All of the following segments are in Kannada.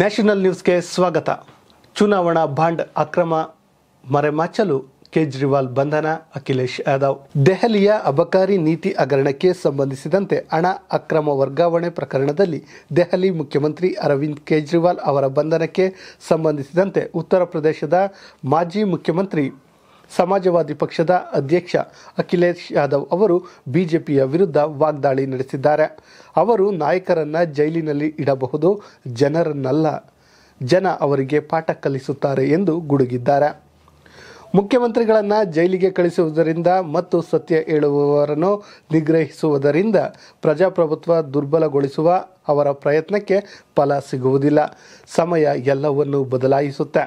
ನ್ಯಾಷನಲ್ ನ್ಯೂಸ್ಗೆ ಸ್ವಾಗತ ಚುನಾವಣಾ ಬಾಂಡ್ ಅಕ್ರಮ ಮರೆಮಾಚಲು ಕೇಜ್ರಿವಾಲ್ ಬಂಧನ ಅಖಿಲೇಶ್ ಯಾದವ್ ದೆಹಲಿಯ ಅಬಕಾರಿ ನೀತಿ ಹಗರಣಕ್ಕೆ ಸಂಬಂಧಿಸಿದಂತೆ ಹಣ ಅಕ್ರಮ ವರ್ಗಾವಣೆ ಪ್ರಕರಣದಲ್ಲಿ ದೆಹಲಿ ಮುಖ್ಯಮಂತ್ರಿ ಅರವಿಂದ್ ಕೇಜ್ರಿವಾಲ್ ಅವರ ಬಂಧನಕ್ಕೆ ಸಂಬಂಧಿಸಿದಂತೆ ಉತ್ತರ ಪ್ರದೇಶದ ಮಾಜಿ ಮುಖ್ಯಮಂತ್ರಿ ಸಮಾಜವಾದಿ ಪಕ್ಷದ ಅಧ್ಯಕ್ಷ ಅಖಿಲೇಶ್ ಯಾದವ್ ಅವರು ಬಿಜೆಪಿಯ ವಿರುದ್ಧ ವಾಗ್ದಾಳಿ ನಡೆಸಿದ್ದಾರೆ ಅವರು ನಾಯಕರನ್ನ ಜೈಲಿನಲ್ಲಿ ಇಡಬಹುದು ಜನರನ್ನಲ್ಲ ಜನ ಅವರಿಗೆ ಪಾಠ ಕಲಿಸುತ್ತಾರೆ ಎಂದು ಗುಡುಗಿದ್ದಾರೆ ಮುಖ್ಯಮಂತ್ರಿಗಳನ್ನು ಜೈಲಿಗೆ ಕಳಿಸುವುದರಿಂದ ಮತ್ತು ಸತ್ಯ ಹೇಳುವವರನ್ನು ನಿಗ್ರಹಿಸುವುದರಿಂದ ಪ್ರಜಾಪ್ರಭುತ್ವ ದುರ್ಬಲಗೊಳಿಸುವ ಅವರ ಪ್ರಯತ್ನಕ್ಕೆ ಫಲ ಸಿಗುವುದಿಲ್ಲ ಸಮಯ ಎಲ್ಲವನ್ನೂ ಬದಲಾಯಿಸುತ್ತೆ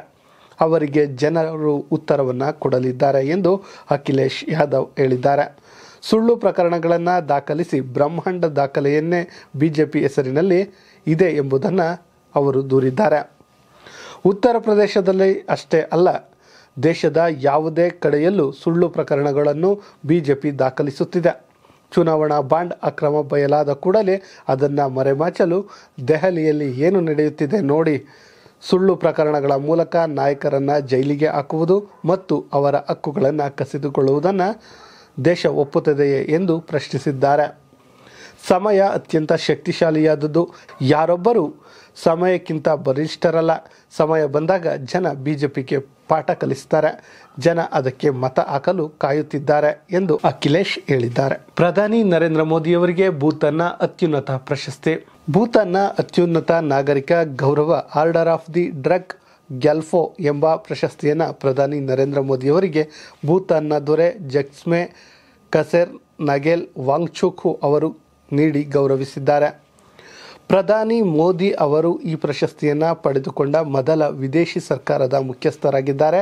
ಅವರಿಗೆ ಜನರು ಉತ್ತರವನ್ನು ಕೊಡಲಿದ್ದಾರೆ ಎಂದು ಅಖಿಲೇಶ್ ಯಾದವ್ ಹೇಳಿದ್ದಾರೆ ಸುಳ್ಳು ಪ್ರಕರಣಗಳನ್ನು ದಾಖಲಿಸಿ ಬ್ರಹ್ಮಾಂಡ ದಾಖಲೆಯನ್ನೇ ಬಿಜೆಪಿ ಹೆಸರಿನಲ್ಲಿ ಇದೆ ಎಂಬುದನ್ನು ಅವರು ದೂರಿದ್ದಾರೆ ಉತ್ತರ ಪ್ರದೇಶದಲ್ಲಿ ಅಷ್ಟೇ ಅಲ್ಲ ದೇಶದ ಯಾವುದೇ ಕಡೆಯಲ್ಲೂ ಸುಳ್ಳು ಪ್ರಕರಣಗಳನ್ನು ಬಿಜೆಪಿ ದಾಖಲಿಸುತ್ತಿದೆ ಚುನಾವಣಾ ಬಾಂಡ್ ಅಕ್ರಮ ಬಯಲಾದ ಕೂಡಲೇ ಅದನ್ನು ಮರೆಮಾಚಲು ದೆಹಲಿಯಲ್ಲಿ ಏನು ನಡೆಯುತ್ತಿದೆ ನೋಡಿ ಸುಳ್ಳು ಪ್ರಕರಣಗಳ ಮೂಲಕ ನಾಯಕರನ್ನು ಜೈಲಿಗೆ ಹಾಕುವುದು ಮತ್ತು ಅವರ ಹಕ್ಕುಗಳನ್ನು ಕಸಿದುಕೊಳ್ಳುವುದನ್ನು ದೇಶ ಒಪ್ಪುತ್ತದೆಯೇ ಎಂದು ಪ್ರಶ್ನಿಸಿದ್ದಾರೆ ಸಮಯ ಅತ್ಯಂತ ಶಕ್ತಿಶಾಲಿಯಾದದ್ದು ಯಾರೊಬ್ಬರೂ ಸಮಯಕ್ಕಿಂತ ಬಲಿಷ್ಠರಲ್ಲ ಸಮಯ ಬಂದಾಗ ಜನ ಬಿಜೆಪಿಗೆ ಪಾಠ ಕಲಿಸ್ತಾರೆ ಜನ ಅದಕ್ಕೆ ಮತ ಹಾಕಲು ಕಾಯುತ್ತಿದ್ದಾರೆ ಎಂದು ಅಖಿಲೇಶ್ ಹೇಳಿದ್ದಾರೆ ಪ್ರಧಾನಿ ನರೇಂದ್ರ ಮೋದಿಯವರಿಗೆ ಭೂತಾನ್ನ ಅತ್ಯುನ್ನತ ಪ್ರಶಸ್ತಿ ಭೂತಾನ್ನ ಅತ್ಯುನ್ನತ ನಾಗರಿಕ ಗೌರವ Order of the Druk Gyalpo ಎಂಬ ಪ್ರಶಸ್ತಿಯನ್ನು ಪ್ರಧಾನಿ ನರೇಂದ್ರ ಮೋದಿಯವರಿಗೆ ಭೂತಾನ್ನ ದೊರೆ ಜಕ್ಸ್ಮೆ ಕಸೆರ್ ನಗೆಲ್ ವಾಂಗ್ಚುಖು ಅವರು ನೀಡಿ ಗೌರವಿಸಿದ್ದಾರೆ ಪ್ರಧಾನಿ ಮೋದಿ ಅವರು ಈ ಪ್ರಶಸ್ತಿಯನ್ನು ಪಡೆದುಕೊಂಡ ಮೊದಲ ವಿದೇಶಿ ಸರ್ಕಾರದ ಮುಖ್ಯಸ್ಥರಾಗಿದ್ದಾರೆ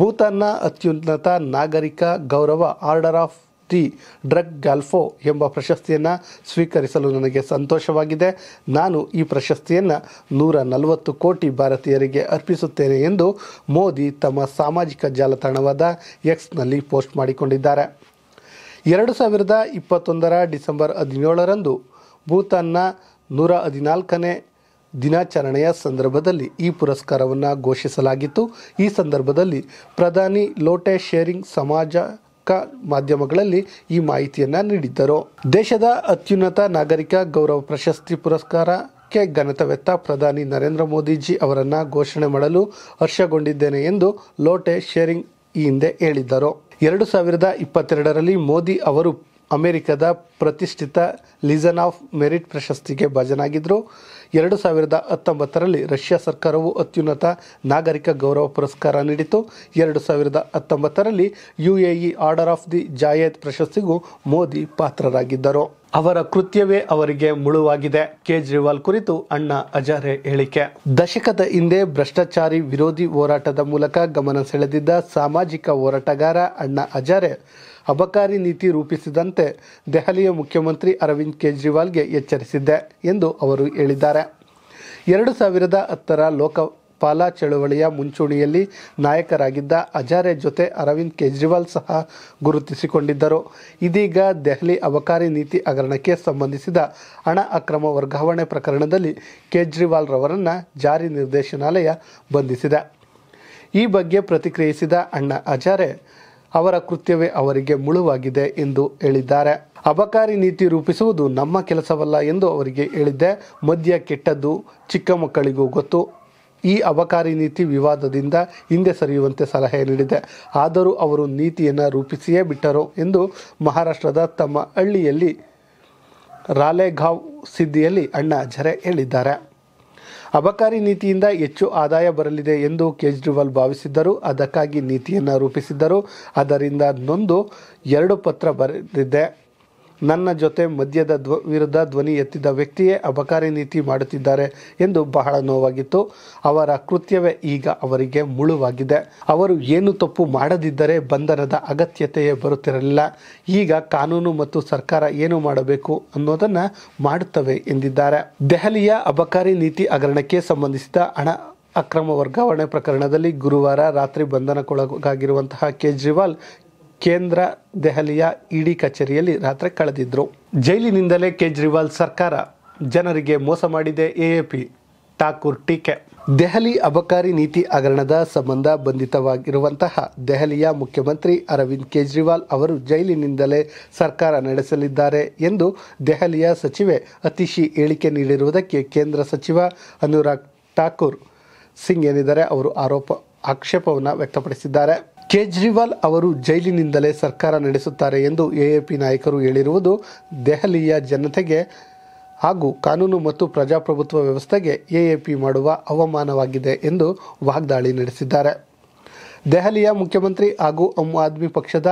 ಭೂತಾನ್ನ ಅತ್ಯುನ್ನತ ನಾಗರಿಕ ಗೌರವ Order of the Druk Gyalpo ಎಂಬ ಪ್ರಶಸ್ತಿಯನ್ನು ಸ್ವೀಕರಿಸಲು ನನಗೆ ಸಂತೋಷವಾಗಿದೆ ನಾನು ಈ ಪ್ರಶಸ್ತಿಯನ್ನು ನೂರ ನಲವತ್ತು ಕೋಟಿ ಭಾರತೀಯರಿಗೆ ಅರ್ಪಿಸುತ್ತೇನೆ ಎಂದು ಮೋದಿ ತಮ್ಮ ಸಾಮಾಜಿಕ ಜಾಲತಾಣವಾದ ಎಕ್ಸ್ನಲ್ಲಿ ಪೋಸ್ಟ್ ಮಾಡಿಕೊಂಡಿದ್ದಾರೆ ಎರಡು ಸಾವಿರದ ಇಪ್ಪತ್ತೊಂದರ ಡಿಸೆಂಬರ್ ಹದಿನೇಳರಂದು ಭೂತಾನ್ನ ನೂರ ಹದಿನಾಲ್ಕನೇ ದಿನಾಚರಣೆಯ ಸಂದರ್ಭದಲ್ಲಿ ಈ ಪುರಸ್ಕಾರವನ್ನು ಘೋಷಿಸಲಾಗಿತ್ತು ಈ ಸಂದರ್ಭದಲ್ಲಿ ಪ್ರಧಾನಿ ಲೋಟೆ ಶೇರಿಂಗ್ ಸಮಾಜ ಮಾಧ್ಯಮಗಳಲ್ಲಿ ಈ ಮಾಹಿತಿಯನ್ನು ನೀಡಿದ್ದರು ದೇಶದ ಅತ್ಯುನ್ನತ ನಾಗರಿಕ ಗೌರವ ಪ್ರಶಸ್ತಿ ಪುರಸ್ಕಾರಕ್ಕೆ ಘನತವೆತ್ತ ಪ್ರಧಾನಿ ನರೇಂದ್ರ ಮೋದಿಜಿ ಅವರನ್ನು ಘೋಷಣೆ ಮಾಡಲು ಹರ್ಷಗೊಂಡಿದ್ದೇನೆ ಎಂದು ಲೋಟೆ ಶೇರಿಂಗ್ ಈ ಹಿಂದೆ ಹೇಳಿದ್ದರು ಎರಡು ಸಾವಿರದ ಇಪ್ಪತ್ತೆರಡರಲ್ಲಿ ಮೋದಿ ಅವರು ಅಮೆರಿಕದ ಪ್ರತಿಷ್ಠಿತ ಲೀಸನ್ ಆಫ್ ಮೆರಿಟ್ ಪ್ರಶಸ್ತಿಗೆ ಭಾಜನಾಗಿದ್ದರು ಎರಡು ಸಾವಿರದ ಹತ್ತೊಂಬತ್ತರಲ್ಲಿ ರಷ್ಯಾ ಸರ್ಕಾರವು ಅತ್ಯುನ್ನತ ನಾಗರಿಕ ಗೌರವ ಪುರಸ್ಕಾರ ನೀಡಿತು ಎರಡು ಸಾವಿರದ ಹತ್ತೊಂಬತ್ತರಲ್ಲಿ U A E Order of the Zayed ಪ್ರಶಸ್ತಿಗೂ ಮೋದಿ ಪಾತ್ರರಾಗಿದ್ದರು ಅವರ ಕೃತ್ಯವೇ ಅವರಿಗೆ ಮುಳುವಾಗಿದೆ ಕೇಜ್ರಿವಾಲ್ ಕುರಿತು ಅಣ್ಣ ಅಜಾರೆ ಹೇಳಿಕೆ ದಶಕದ ಹಿಂದೆ ಭ್ರಷ್ಟಾಚಾರಿ ವಿರೋಧಿ ಹೋರಾಟದ ಮೂಲಕ ಗಮನ ಸೆಳೆದಿದ್ದ ಸಾಮಾಜಿಕ ಹೋರಾಟಗಾರ ಅಣ್ಣ ಅಜಾರೆ ಅಬಕಾರಿ ನೀತಿ ರೂಪಿಸಿದಂತೆ ದೆಹಲಿಯ ಮುಖ್ಯಮಂತ್ರಿ ಅರವಿಂದ್ ಕೇಜ್ರಿವಾಲ್ಗೆ ಎಚ್ಚರಿಸಿದ್ದೆ ಎಂದು ಅವರು ಹೇಳಿದ್ದಾರೆ ಎರಡು ಸಾವಿರದ ಹತ್ತರ ಲೋಕಪಾಲ ಚಳುವಳಿಯ ಮುಂಚೂಣಿಯಲ್ಲಿ ನಾಯಕರಾಗಿದ್ದ ಅಜಾರೆ ಜೊತೆ ಅರವಿಂದ್ ಕೇಜ್ರಿವಾಲ್ ಸಹ ಗುರುತಿಸಿಕೊಂಡಿದ್ದರು ಇದೀಗ ದೆಹಲಿ ಅಬಕಾರಿ ನೀತಿ ಹಗರಣಕ್ಕೆ ಸಂಬಂಧಿಸಿದ ಹಣ ಅಕ್ರಮ ವರ್ಗಾವಣೆ ಪ್ರಕರಣದಲ್ಲಿ ಕೇಜ್ರಿವಾಲ್ ರವರನ್ನು ಜಾರಿ ನಿರ್ದೇಶನಾಲಯ ಬಂಧಿಸಿದೆ ಈ ಬಗ್ಗೆ ಪ್ರತಿಕ್ರಿಯಿಸಿದ ಅಣ್ಣ ಅಜಾರೆ ಅವರ ಕೃತ್ಯವೇ ಅವರಿಗೆ ಮುಳುವಾಗಿದೆ ಎಂದು ಹೇಳಿದ್ದಾರೆ ಅಬಕಾರಿ ನೀತಿ ರೂಪಿಸುವುದು ನಮ್ಮ ಕೆಲಸವಲ್ಲ ಎಂದು ಅವರಿಗೆ ಹೇಳಿದ್ದೆ ಮದ್ಯ ಕೆಟ್ಟದ್ದು ಚಿಕ್ಕ ಮಕ್ಕಳಿಗೂ ಗೊತ್ತು ಈ ಅಬಕಾರಿ ನೀತಿ ವಿವಾದದಿಂದ ಹಿಂದೆ ಸರಿಯುವಂತೆ ಸಲಹೆ ನೀಡಿದೆ ಆದರೂ ಅವರು ನೀತಿಯನ್ನು ರೂಪಿಸಿಯೇ ಬಿಟ್ಟರು ಎಂದು ಮಹಾರಾಷ್ಟ್ರದ ತಮ್ಮ ಹಳ್ಳಿಯಲ್ಲಿ ರಾಲೇಘಾಂವ್ ಸಿದ್ದಿಯಲ್ಲಿ ಅಣ್ಣಾ ಝರೆ ಹೇಳಿದ್ದಾರೆ ಅಬಕಾರಿ ನೀತಿಯಿಂದ ಹೆಚ್ಚು ಆದಾಯ ಬರಲಿದೆ ಎಂದು ಕೇಜ್ರಿವಾಲ್ ಭಾವಿಸಿದ್ದರು ಅದಕ್ಕಾಗಿ ನೀತಿಯನ್ನು ರೂಪಿಸಿದ್ದರು ಅದರಿಂದ ನೊಂದು ಎರಡು ಪತ್ರ ಬರೆದಿದ್ದೆ ನನ್ನ ಜೊತೆ ಮದ್ಯದ ಧ್ವ ವಿರುದ್ಧ ಧ್ವನಿ ಎತ್ತಿದ ವ್ಯಕ್ತಿಯೇ ಅಬಕಾರಿ ನೀತಿ ಮಾಡುತ್ತಿದ್ದಾರೆ ಎಂದು ಬಹಳ ನೋವಾಗಿತ್ತು ಅವರ ಕೃತ್ಯವೇ ಈಗ ಅವರಿಗೆ ಮುಳುವಾಗಿದೆ ಅವರು ಏನು ತಪ್ಪು ಮಾಡದಿದ್ದರೆ ಬಂಧನದ ಅಗತ್ಯತೆಯೇ ಬರುತ್ತಿರಲಿಲ್ಲ ಈಗ ಕಾನೂನು ಮತ್ತು ಸರ್ಕಾರ ಏನು ಮಾಡಬೇಕು ಅನ್ನೋದನ್ನು ಮಾಡುತ್ತವೆ ಎಂದಿದ್ದಾರೆ ದೆಹಲಿಯ ಅಬಕಾರಿ ನೀತಿ ಹಗರಣಕ್ಕೆ ಸಂಬಂಧಿಸಿದ ಹಣ ಅಕ್ರಮ ವರ್ಗಾವಣೆ ಪ್ರಕರಣದಲ್ಲಿ ಗುರುವಾರ ರಾತ್ರಿ ಬಂಧನಕ್ಕೊಳಗಾಗಿರುವಂತಹ ಕೇಜ್ರಿವಾಲ್ ಕೇಂದ್ರ ದೆಹಲಿಯ ಇಡಿ ಕಚೇರಿಯಲ್ಲಿ ರಾತ್ರಿ ಕಳೆದಿದ್ರು ಜೈಲಿನಿಂದಲೇ ಕೇಜ್ರಿವಾಲ್ ಸರ್ಕಾರ ಜನರಿಗೆ ಮೋಸ ಮಾಡಿದೆ ಎಎಪಿ ಠಾಕೂರ್ ಟೀಕೆ ದೆಹಲಿ ಅಬಕಾರಿ ನೀತಿ ಹಗರಣದ ಸಂಬಂಧ ಬಂಧಿತವಾಗಿರುವಂತಹ ದೆಹಲಿಯ ಮುಖ್ಯಮಂತ್ರಿ ಅರವಿಂದ್ ಕೇಜ್ರಿವಾಲ್ ಅವರು ಜೈಲಿನಿಂದಲೇ ಸರ್ಕಾರ ನಡೆಸಲಿದ್ದಾರೆ ಎಂದು ದೆಹಲಿಯ ಸಚಿವೆ ಅತಿಶಿ ಹೇಳಿಕೆ ನೀಡಿರುವುದಕ್ಕೆ ಕೇಂದ್ರ ಸಚಿವ ಅನುರಾಗ್ ಠಾಕೂರ್ ಸಿಂಗ್ ಏನಿದ್ದಾರೆ ಅವರು ಆರೋಪ ಆಕ್ಷೇಪವನ್ನು ವ್ಯಕ್ತಪಡಿಸಿದ್ದಾರೆ ಕೇಜ್ರಿವಾಲ್ ಅವರು ಜೈಲಿನಿಂದಲೇ ಸರ್ಕಾರ ನಡೆಸುತ್ತಾರೆ ಎಂದು ಎಎಪಿ ನಾಯಕರು ಹೇಳಿರುವುದು ದೆಹಲಿಯ ಜನತೆಗೆ ಹಾಗೂ ಕಾನೂನು ಮತ್ತು ಪ್ರಜಾಪ್ರಭುತ್ವ ವ್ಯವಸ್ಥೆಗೆ ಎಎಪಿ ಮಾಡುವ ಅವಮಾನವಾಗಿದೆ ಎಂದು ವಾಗ್ದಾಳಿ ನಡೆಸಿದ್ದಾರೆ ದೆಹಲಿಯ ಮುಖ್ಯಮಂತ್ರಿ ಹಾಗೂ ಆಮ್ ಆದ್ಮಿ ಪಕ್ಷದ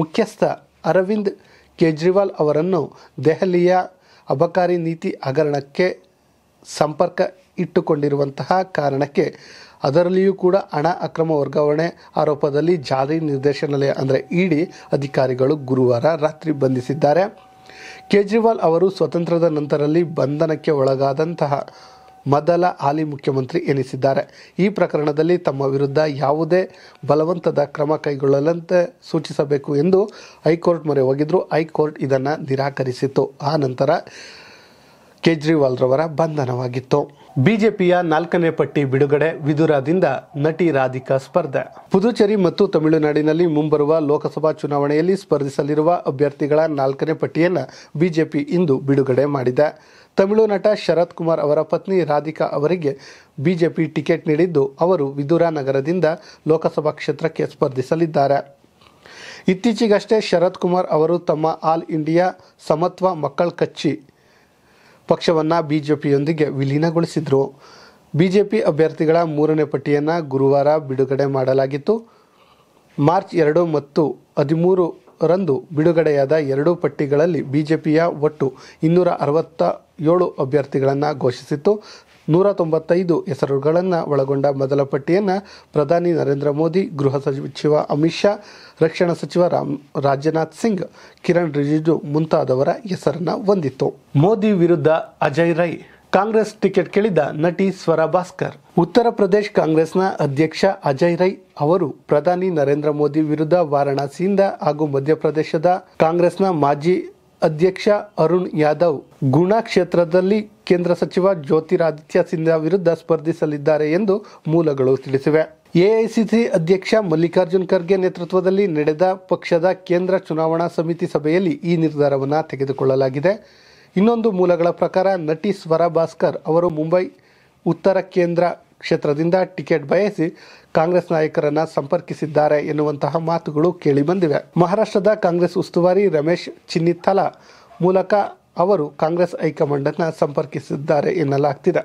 ಮುಖ್ಯಸ್ಥ ಅರವಿಂದ್ ಕೇಜ್ರಿವಾಲ್ ಅವರನ್ನು ದೆಹಲಿಯ ಅಬಕಾರಿ ನೀತಿ ಹಗರಣಕ್ಕೆ ಸಂಪರ್ಕ ಇಟ್ಟುಕೊಂಡಿರುವಂತಹ ಕಾರಣಕ್ಕೆ ಅದರಲ್ಲಿಯೂ ಕೂಡ ಹಣ ಅಕ್ರಮ ವರ್ಗಾವಣೆ ಆರೋಪದಲ್ಲಿ ಜಾರಿ ನಿರ್ದೇಶನಾಲಯ ಅಂದರೆ ಇಡಿ ಅಧಿಕಾರಿಗಳು ಗುರುವಾರ ರಾತ್ರಿ ಬಂಧಿಸಿದ್ದಾರೆ ಕೇಜ್ರಿವಾಲ್ ಅವರು ಸ್ವತಂತ್ರದ ನಂತರದಲ್ಲಿ ಬಂಧನಕ್ಕೆ ಒಳಗಾದಂತಹ ಮೊದಲ ಹಾಲಿ ಮುಖ್ಯಮಂತ್ರಿ ಎನಿಸಿದ್ದಾರೆ ಈ ಪ್ರಕರಣದಲ್ಲಿ ತಮ್ಮ ವಿರುದ್ಧ ಯಾವುದೇ ಬಲವಂತದ ಕ್ರಮ ಕೈಗೊಳ್ಳಲಂತೆ ಸೂಚಿಸಬೇಕು ಎಂದು ಹೈಕೋರ್ಟ್ ಮೊರೆ ಹೋಗಿದ್ರು ಹೈಕೋರ್ಟ್ ಇದನ್ನು ನಿರಾಕರಿಸಿತು ಆ ನಂತರ ಕೇಜ್ರಿವಾಲ್ರವರ ಬಂಧನವಾಗಿತ್ತು ಬಿಜೆಪಿಯ ನಾಲ್ಕನೇ ಪಟ್ಟಿ ಬಿಡುಗಡೆ ವಿದುರಾದಿಂದ ನಟಿ ರಾಧಿಕಾ ಸ್ಪರ್ಧೆ ಪುದುಚೇರಿ ಮತ್ತು ತಮಿಳುನಾಡಿನಲ್ಲಿ ಮುಂಬರುವ ಲೋಕಸಭಾ ಚುನಾವಣೆಯಲ್ಲಿ ಸ್ಪರ್ಧಿಸಲಿರುವ ಅಭ್ಯರ್ಥಿಗಳ ನಾಲ್ಕನೇ ಪಟ್ಟಿಯನ್ನು ಬಿಜೆಪಿ ಇಂದು ಬಿಡುಗಡೆ ಮಾಡಿದೆ ತಮಿಳು ನಟ ಶರತ್ ಕುಮಾರ್ ಅವರ ಪತ್ನಿ ರಾಧಿಕಾ ಅವರಿಗೆ ಬಿಜೆಪಿ ಟಿಕೆಟ್ ನೀಡಿದ್ದು ಅವರು ವಿದುರಾ ನಗರದಿಂದ ಲೋಕಸಭಾ ಕ್ಷೇತ್ರಕ್ಕೆ ಸ್ಪರ್ಧಿಸಲಿದ್ದಾರೆ ಇತ್ತೀಚೆಗಷ್ಟೇ ಶರತ್ ಕುಮಾರ್ ಅವರು ತಮ್ಮ ಆಲ್ ಇಂಡಿಯಾ ಸಮತ್ವ ಮಕ್ಕಳ ಕಚ್ಚಿ ಪಕ್ಷವನ್ನು ಬಿಜೆಪಿಯೊಂದಿಗೆ ವಿಲೀನಗೊಳಿಸಿದರು ಬಿಜೆಪಿ ಅಭ್ಯರ್ಥಿಗಳ ಮೂರನೇ ಪಟ್ಟಿಯನ್ನು ಗುರುವಾರ ಬಿಡುಗಡೆ ಮಾಡಲಾಗಿತ್ತು ಮಾರ್ಚ್ ಎರಡು ಮತ್ತು ಹದಿಮೂರು ರಂದು ಬಿಡುಗಡೆಯಾದ ಎರಡೂ ಪಟ್ಟಿಗಳಲ್ಲಿ ಬಿಜೆಪಿಯ ಒಟ್ಟು ಇನ್ನೂರ ಅರವತ್ತ ಏಳು ಅಭ್ಯರ್ಥಿಗಳನ್ನು ಘೋಷಿಸಿತ್ತು ನೂರ ತೊಂಬತ್ತೈದು ಹೆಸರುಗಳನ್ನು ಒಳಗೊಂಡ ಮೊದಲ ಪಟ್ಟಿಯನ್ನು ಪ್ರಧಾನಿ ನರೇಂದ್ರ ಮೋದಿ ಗೃಹ ಸಚಿವ ಅಮಿತ್ ಶಾ ರಕ್ಷಣಾ ಸಚಿವ ರಾಮ್ ರಾಜನಾಥ್ ಸಿಂಗ್ ಕಿರಣ್ ರಿಜಿಜು ಮುಂತಾದವರ ಹೆಸರನ್ನು ಹೊಂದಿತ್ತು ಮೋದಿ ವಿರುದ್ಧ ಅಜಯ್ ರೈ ಕಾಂಗ್ರೆಸ್ ಟಿಕೆಟ್ ಕೇಳಿದ ನಟಿ ಸ್ವರ ಭಾಸ್ಕರ್ ಉತ್ತರ ಪ್ರದೇಶ ಕಾಂಗ್ರೆಸ್ನ ಅಧ್ಯಕ್ಷ ಅಜಯ್ ರೈ ಅವರು ಪ್ರಧಾನಿ ನರೇಂದ್ರ ಮೋದಿ ವಿರುದ್ಧ ವಾರಾಣಸಿಯಿಂದ ಹಾಗೂ ಮಧ್ಯಪ್ರದೇಶದ ಕಾಂಗ್ರೆಸ್ನ ಮಾಜಿ ಅಧ್ಯಕ್ಷ ಅರುಣ್ ಯಾದವ್ ಗುಣಾ ಕ್ಷೇತ್ರದಲ್ಲಿ ಕೇಂದ್ರ ಸಚಿವ ಜ್ಯೋತಿರಾದಿತ್ಯ ಸಿಂಧ್ಯಾ ವಿರುದ್ಧ ಸ್ಪರ್ಧಿಸಲಿದ್ದಾರೆ ಎಂದು ಮೂಲಗಳು ತಿಳಿಸಿವೆ ಎಐಸಿಸಿ ಅಧ್ಯಕ್ಷ ಮಲ್ಲಿಕಾರ್ಜುನ್ ಖರ್ಗೆ ನೇತೃತ್ವದಲ್ಲಿ ನಡೆದ ಪಕ್ಷದ ಕೇಂದ್ರ ಚುನಾವಣಾ ಸಮಿತಿ ಸಭೆಯಲ್ಲಿ ಈ ನಿರ್ಧಾರವನ್ನು ತೆಗೆದುಕೊಳ್ಳಲಾಗಿದೆ ಇನ್ನೊಂದು ಮೂಲಗಳ ಪ್ರಕಾರ ನಟಿ ಸ್ವರ ಭಾಸ್ಕರ್ ಅವರು ಮುಂಬೈ ಉತ್ತರ ಕೇಂದ್ರ ಕ್ಷೇತ್ರದಿಂದ ಟಿಕೆಟ್ ಬಯಸಿ ಕಾಂಗ್ರೆಸ್ ನಾಯಕರನ್ನ ಸಂಪರ್ಕಿಸಿದ್ದಾರೆ ಎನ್ನುವಂತಹ ಮಾತುಗಳು ಕೇಳಿಬಂದಿವೆ ಮಹಾರಾಷ್ಟ್ರದ ಕಾಂಗ್ರೆಸ್ ಉಸ್ತುವಾರಿ ರಮೇಶ್ ಚಿನ್ನಿತ್ತಲ ಮೂಲಕ ಅವರು ಕಾಂಗ್ರೆಸ್ ಅನ್ನ ಸಂಪರ್ಕಿಸಿದ್ದಾರೆ ಎನ್ನಲಾಗ್ತಿದೆ